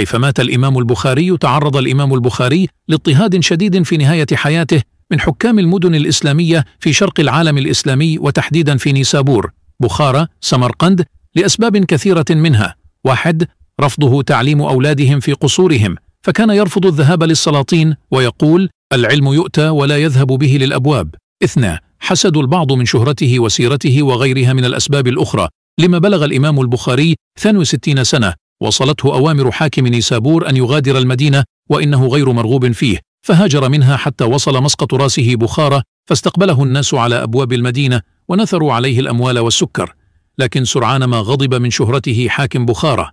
كيف مات الإمام البخاري تعرض الإمام البخاري لاضطهاد شديد في نهاية حياته من حكام المدن الإسلامية في شرق العالم الإسلامي وتحديدا في نيسابور بخارى سمرقند لأسباب كثيرة منها واحد رفضه تعليم أولادهم في قصورهم فكان يرفض الذهاب للسلاطين ويقول العلم يؤتى ولا يذهب به للأبواب اثنى حسد البعض من شهرته وسيرته وغيرها من الأسباب الأخرى لما بلغ الإمام البخاري 62 سنة وصلته أوامر حاكم نيسابور أن يغادر المدينة وإنه غير مرغوب فيه فهاجر منها حتى وصل مسقط راسه بخارى فاستقبله الناس على أبواب المدينة ونثروا عليه الأموال والسكر لكن سرعان ما غضب من شهرته حاكم بخارى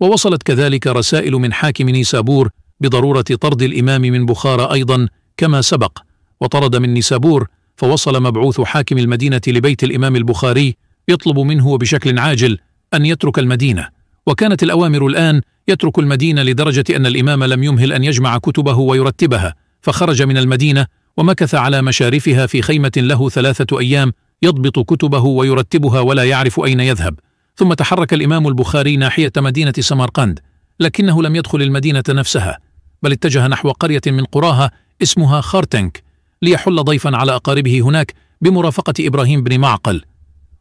ووصلت كذلك رسائل من حاكم نيسابور بضرورة طرد الإمام من بخارى أيضا كما سبق وطرد من نيسابور فوصل مبعوث حاكم المدينة لبيت الإمام البخاري يطلب منه بشكل عاجل أن يترك المدينة وكانت الأوامر الآن يترك المدينة لدرجة أن الإمام لم يمهل أن يجمع كتبه ويرتبها فخرج من المدينة ومكث على مشارفها في خيمة له ثلاثة أيام يضبط كتبه ويرتبها ولا يعرف أين يذهب ثم تحرك الإمام البخاري ناحية مدينة سمرقند لكنه لم يدخل المدينة نفسها بل اتجه نحو قرية من قراها اسمها خارتنك ليحل ضيفا على أقاربه هناك بمرافقة إبراهيم بن معقل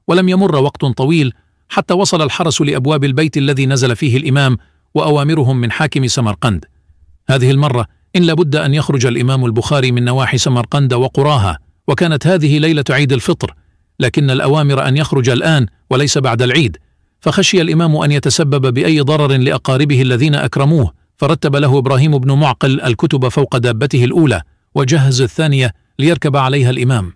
ولم يمر وقت طويل حتى وصل الحرس لأبواب البيت الذي نزل فيه الإمام وأوامرهم من حاكم سمرقند هذه المرة إن لابد أن يخرج الإمام البخاري من نواحي سمرقند وقراها وكانت هذه ليلة عيد الفطر لكن الأوامر أن يخرج الآن وليس بعد العيد فخشي الإمام أن يتسبب بأي ضرر لأقاربه الذين أكرموه فرتب له إبراهيم بن معقل الكتب فوق دابته الأولى وجهز الثانية ليركب عليها الإمام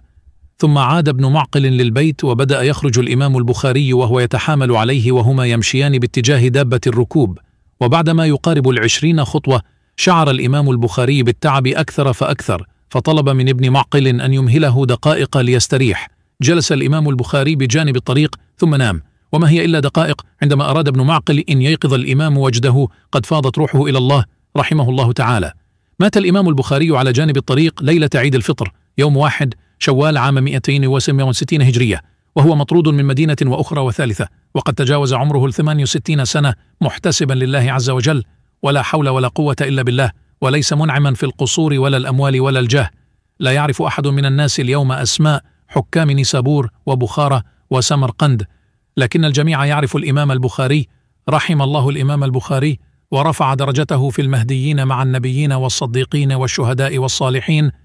ثم عاد ابن معقل للبيت وبدا يخرج الامام البخاري وهو يتحامل عليه وهما يمشيان باتجاه دابه الركوب وبعدما يقارب العشرين خطوه شعر الامام البخاري بالتعب اكثر فاكثر فطلب من ابن معقل ان يمهله دقائق ليستريح جلس الامام البخاري بجانب الطريق ثم نام وما هي الا دقائق عندما اراد ابن معقل ان ييقظ الامام وجده قد فاضت روحه الى الله رحمه الله تعالى مات الامام البخاري على جانب الطريق ليله عيد الفطر يوم واحد شوال عام 267 هجرية وهو مطرود من مدينة وأخرى وثالثة وقد تجاوز عمره الثمان وستين سنة محتسبا لله عز وجل ولا حول ولا قوة إلا بالله وليس منعما في القصور ولا الأموال ولا الجاه لا يعرف أحد من الناس اليوم أسماء حكام نيسابور وبخارى وسمرقند لكن الجميع يعرف الإمام البخاري رحم الله الإمام البخاري ورفع درجته في المهديين مع النبيين والصديقين والشهداء والصالحين